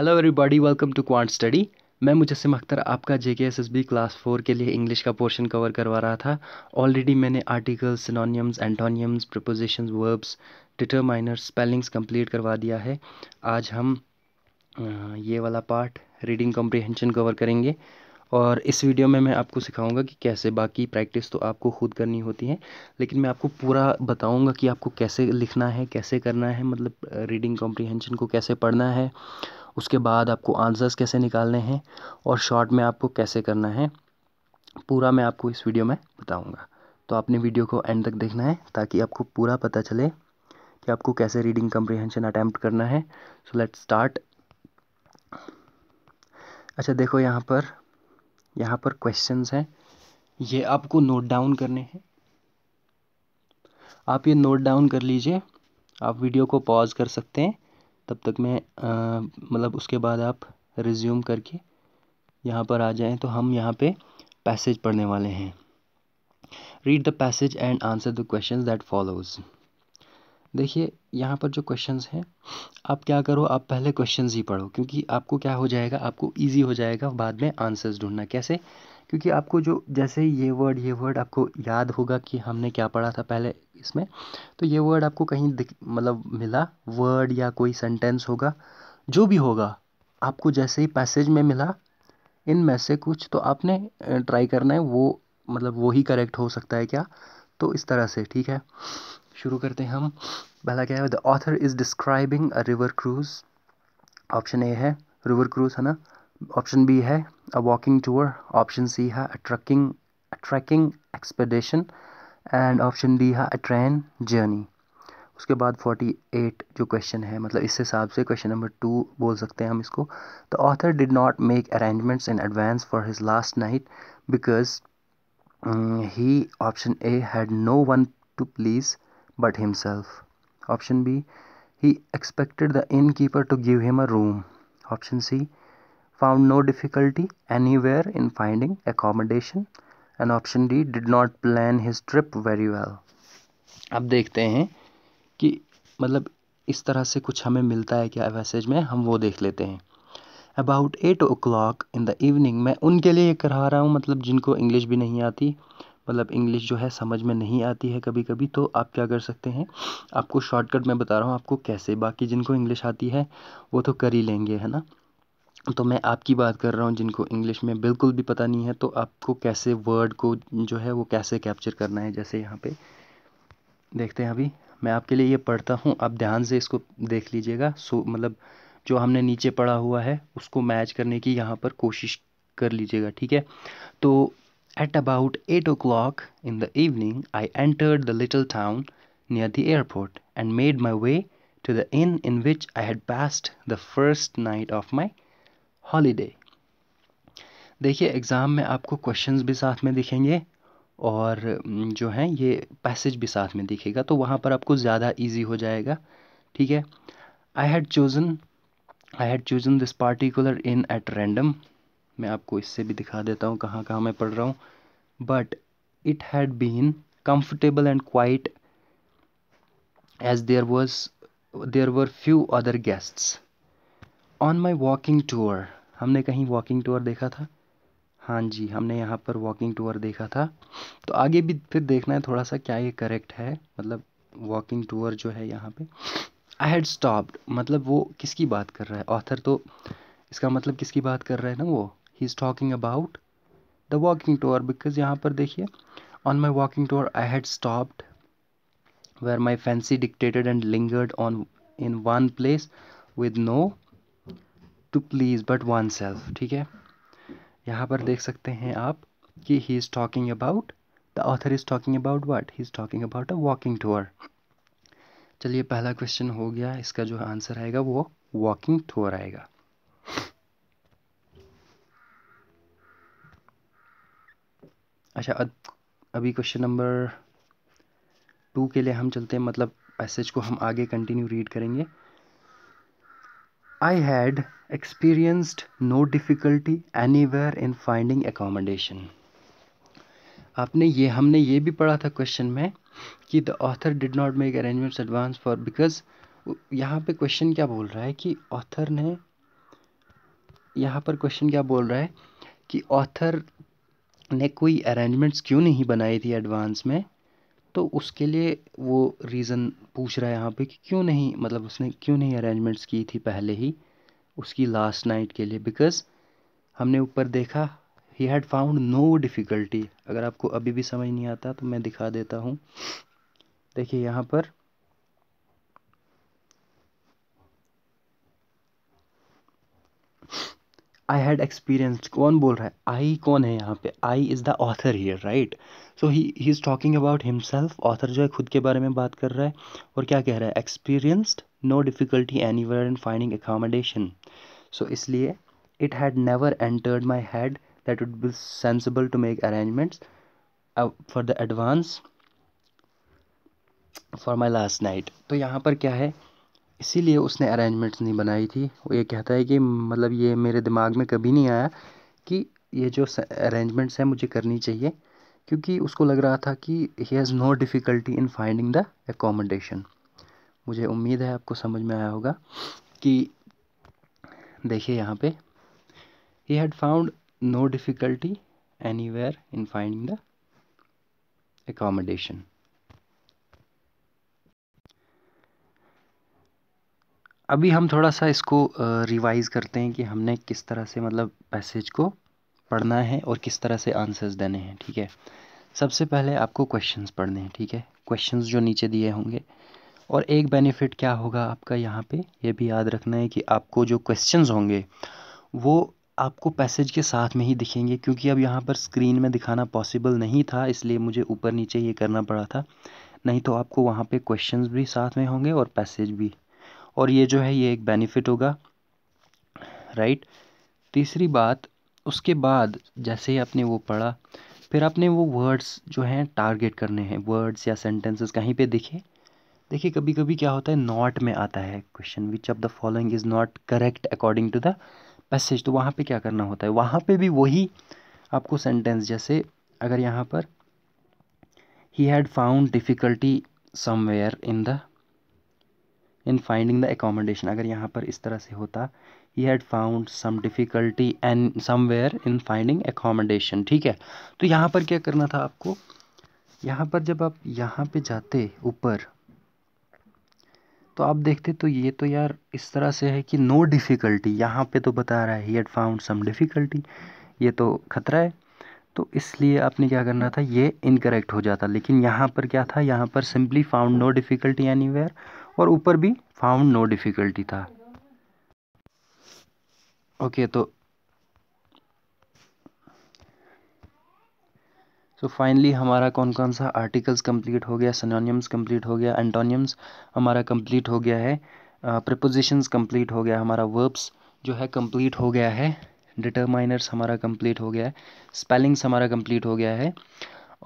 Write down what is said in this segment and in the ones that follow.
Hello everybody welcome to quant study मैं मुजस्म अख्तर आपका J K S S B class four के लिए English का पोर्शन कवर करवा रहा था ऑलरेडी मैंने articles synonyms antonyms prepositions verbs determiners spellings complete करवा दिया है आज हम ये वाला पार्ट रीडिंग कॉम्प्रीहेंशन कवर करेंगे और इस वीडियो में मैं आपको सिखाऊंगा कि कैसे बाकी प्रैक्टिस तो आपको खुद करनी होती है लेकिन मैं आपको पूरा बताऊंगा कि आपको कैसे लिखना है कैसे करना है मतलब रीडिंग कॉम्प्रीहेंशन को कैसे पढ़ना है उसके बाद आपको आंसर्स कैसे निकालने हैं और शॉर्ट में आपको कैसे करना है पूरा मैं आपको इस वीडियो में बताऊंगा तो आपने वीडियो को एंड तक देखना है ताकि आपको पूरा पता चले कि आपको कैसे रीडिंग कंप्रिहेंशन अटैम्प्ट करना है सो लेट स्टार्ट अच्छा देखो यहाँ पर यहाँ पर क्वेश्चन हैं ये आपको नोट डाउन करने हैं आप ये नोट डाउन कर लीजिए आप वीडियो को पॉज कर सकते हैं तब तक मैं मतलब उसके बाद आप रिज्यूम करके यहाँ पर आ जाएँ तो हम यहाँ पे पैसेज पढ़ने वाले हैं read the passage and answer the question that follows देखिए यहाँ पर जो क्वेश्चंस हैं आप क्या करो आप पहले क्वेश्चंस ही पढ़ो क्योंकि आपको क्या हो जाएगा आपको इजी हो जाएगा बाद में आंसर्स ढूंढना कैसे क्योंकि आपको जो जैसे ये वर्ड ये वर्ड आपको याद होगा कि हमने क्या पढ़ा था पहले इसमें तो ये वर्ड आपको कहीं मतलब मिला वर्ड या कोई सेंटेंस होगा जो भी होगा आपको जैसे ही पैसेज में मिला इन में से कुछ तो आपने ट्राई करना है वो मतलब वो ही करेक्ट हो सकता है क्या तो इस तरह से ठीक है शुरू करते हैं हम पहला क्या है the author is describing a river cruise option A है रिवर क्रूज़ है ना ऑप्शन बी है a walking tour option C है a trucking trekking expedition and option D है अ ट्रेन जर्नी उसके बाद 48 जो क्वेश्चन है मतलब इस हिसाब से क्वेश्चन नंबर टू बोल सकते हैं हम इसको the author did not make arrangements in advance for his last night because he option A had no one to please but himself option B he expected the inn keeper to give him a room option C found no difficulty anywhere in finding accommodation and option D did not plan his trip very well अब देखते हैं कि मतलब इस तरह से कुछ हमें मिलता है क्या मैसेज में हम वो देख लेते हैं about eight o'clock in the evening मैं उनके लिए करा रहा हूँ मतलब जिनको इंग्लिश भी नहीं आती मतलब इंग्लिश जो है समझ में नहीं आती है कभी कभी तो आप क्या कर सकते हैं आपको शॉर्टकट में बता रहा हूँ आपको कैसे बाकी जिनको इंग्लिश आती है वो तो कर ही लेंगे है ना तो मैं आपकी बात कर रहा हूँ जिनको इंग्लिश में बिल्कुल भी पता नहीं है तो आपको कैसे वर्ड को जो है वो कैसे कैप्चर करना है जैसे यहाँ पे देखते हैं अभी मैं आपके लिए ये पढ़ता हूँ आप ध्यान से इसको देख लीजिएगा सो मतलब जो हमने नीचे पढ़ा हुआ है उसको मैच करने की यहाँ पर कोशिश कर लीजिएगा ठीक है तो at about eight o'clock in the evening I entered the little town near the airport and made my way to the inn in which I had passed the first night of my holiday देखिए exam में आपको questions भी साथ में दिखेंगे और जो हैं ये पैसेज भी साथ में दिखेगा तो वहाँ पर आपको ज़्यादा इजी हो जाएगा ठीक है I had chosen I had chosen this particular inn at random मैं आपको इससे भी दिखा देता हूँ कहाँ कहाँ मैं पढ़ रहा हूँ but it had been comfortable and quiet as there was there were few other guests on my walking tour हमने कहीं वॉकिंग टूर देखा था हाँ जी हमने यहाँ पर वॉकिंग टूर देखा था तो आगे भी फिर देखना है थोड़ा सा क्या ये करेक्ट है मतलब वॉकिंग टूर जो है यहाँ पे आई हैड स्टॉप्ड मतलब वो किसकी बात कर रहा है ऑथर तो इसका मतलब किसकी बात कर रहा है ना वो ही is talking about the walking tour because यहाँ पर देखिए on my walking tour I had stopped where my fancy dictated and lingered on in one place with no to please but oneself ठीक है यहाँ पर देख सकते हैं आप कि he is talking about the author is talking about what he is talking about a walking tour चलिए पहला क्वेश्चन हो गया इसका जो आंसर आएगा वो वॉकिंग टूअर आएगा अच्छा अब अभी क्वेश्चन नंबर टू के लिए हम चलते हैं मतलब पैसेज को हम आगे कंटिन्यू रीड करेंगे I had experienced no difficulty anywhere in finding accommodation. आपने ये हमने ये भी पढ़ा था क्वेश्चन में कि the author did not make arrangements advance for because यहाँ पे क्वेश्चन क्या बोल रहा है कि ऑथर ने यहाँ पर क्वेश्चन क्या बोल रहा है कि ऑथर ने कोई अरेंजमेंट्स क्यों नहीं बनाई थी एडवांस में तो उसके लिए वो रीज़न पूछ रहा है यहाँ पे कि क्यों नहीं मतलब उसने क्यों नहीं अरेंजमेंट्स की थी पहले ही उसकी लास्ट नाइट के लिए बिकॉज़ हमने ऊपर देखा ही हैड फाउंड नो डिफ़िकल्टी अगर आपको अभी भी समझ नहीं आता तो मैं दिखा देता हूँ देखिए यहाँ पर आई हैड एक्सपीरियंस कौन बोल रहा है आई कौन है यहाँ पे I is the author here right so he he is talking about himself author जो है खुद के बारे में बात कर रहा है और क्या कह रहा है experienced no difficulty anywhere in finding accommodation so इसलिए it had never entered my head that would be sensible to make arrangements for the advance for my last night तो यहाँ पर क्या है इसीलिए उसने अरेंजमेंट्स नहीं बनाई थी वो ये कहता है कि मतलब ये मेरे दिमाग में कभी नहीं आया कि ये जो अरेंजमेंट्स हैं मुझे करनी चाहिए क्योंकि उसको लग रहा था कि he has no difficulty in finding the accommodation मुझे उम्मीद है आपको समझ में आया होगा कि देखिए यहाँ पे he had found no difficulty anywhere in finding the accommodation अभी हम थोड़ा सा इसको रिवाइज करते हैं कि हमने किस तरह से मतलब पैसेज को पढ़ना है और किस तरह से आंसर्स देने हैं ठीक है सबसे पहले आपको क्वेश्चंस पढ़ने हैं ठीक है क्वेश्चंस जो नीचे दिए होंगे और एक बेनिफिट क्या होगा आपका यहाँ पे ये भी याद रखना है कि आपको जो क्वेश्चंस होंगे वो आपको पैसेज के साथ में ही दिखेंगे क्योंकि अब यहाँ पर स्क्रीन में दिखाना पॉसिबल नहीं था इसलिए मुझे ऊपर नीचे ये करना पड़ा था नहीं तो आपको वहाँ पे क्वेश्चंस भी साथ में होंगे और पैसेज भी और ये जो है ये एक बेनिफिट होगा राइट तीसरी बात उसके बाद जैसे ही आपने वो पढ़ा फिर आपने वो वर्ड्स जो हैं टारगेट करने हैं वर्ड्स या सेंटेंसेस कहीं पे दिखे देखिए कभी कभी क्या होता है नॉट में आता है question which of the following is not correct according to the passage तो वहाँ पे क्या करना होता है वहाँ पे भी वही आपको सेंटेंस जैसे अगर यहाँ पर he had found difficulty somewhere in the in finding the accommodation अगर यहाँ पर इस तरह से होता he had found some difficulty and somewhere in finding accommodation ठीक है तो यहाँ पर क्या करना था आपको यहाँ पर जब आप यहाँ पे जाते ऊपर तो आप देखते तो ये तो यार इस तरह से है कि नो डिफ़िकल्टी यहाँ पे तो बता रहा है he had found some difficulty ये तो खतरा है तो इसलिए आपने क्या करना था ये इनकरेक्ट हो जाता लेकिन यहाँ पर क्या था यहाँ पर simply found no difficulty anywhere और ऊपर भी फाउंड नो डिफ़िकल्टी था ओके तो सो so फाइनली हमारा कौन कौन सा आर्टिकल्स कंप्लीट हो गया सनोनियम्स कंप्लीट हो गया एंटोनियम्स हमारा कंप्लीट हो गया है प्रपोजिशंस uh, कंप्लीट हो गया हमारा वर्ब्स जो है कंप्लीट हो गया है डिटरमाइनर्स हमारा कंप्लीट हो गया है स्पेलिंग्स हमारा कंप्लीट हो गया है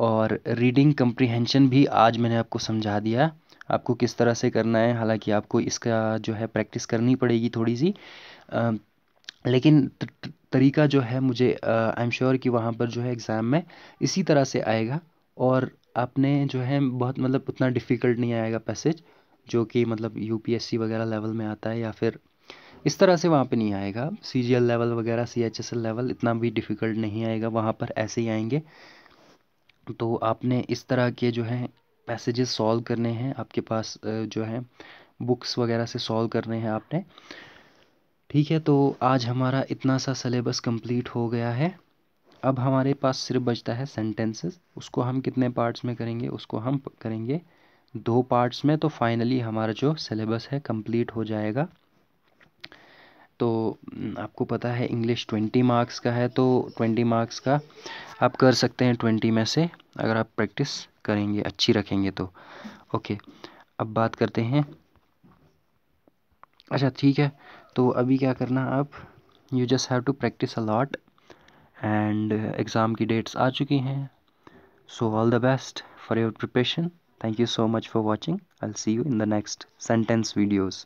और रीडिंग कंप्रीहेंशन भी आज मैंने आपको समझा दिया आपको किस तरह से करना है हालांकि आपको इसका जो है प्रैक्टिस करनी पड़ेगी थोड़ी सी आ, लेकिन तरीका जो है मुझे आई एम श्योर कि वहाँ पर जो है एग्ज़ाम में इसी तरह से आएगा और आपने जो है बहुत मतलब उतना डिफ़िकल्ट नहीं आएगा पैसेज जो कि मतलब यूपीएससी वगैरह लेवल में आता है या फिर इस तरह से वहाँ पे नहीं आएगा सी जी एल लेवल वगैरह C H S L level इतना भी डिफ़िकल्ट नहीं आएगा वहाँ पर ऐसे ही आएंगे तो आपने इस तरह के जो हैं पैसेजेस सॉल्व करने हैं आपके पास जो है बुक्स वगैरह से सॉल्व करने हैं आपने ठीक है तो आज हमारा इतना सा सलेबस कंप्लीट हो गया है अब हमारे पास सिर्फ बचता है सेंटेंसेस उसको हम कितने पार्ट्स में करेंगे उसको हम करेंगे दो पार्ट्स में तो फाइनली हमारा जो सलेबस है कंप्लीट हो जाएगा तो आपको पता है इंग्लिश ट्वेंटी मार्क्स का है तो ट्वेंटी मार्क्स का आप कर सकते हैं ट्वेंटी में से अगर आप प्रैक्टिस करेंगे अच्छी रखेंगे तो ओके अब बात करते हैं अच्छा ठीक है तो अभी क्या करना आप you just have to practice a lot and exam की डेट्स आ चुकी हैं so all the best for your preparation thank you so much for watching I see you in the next sentence videos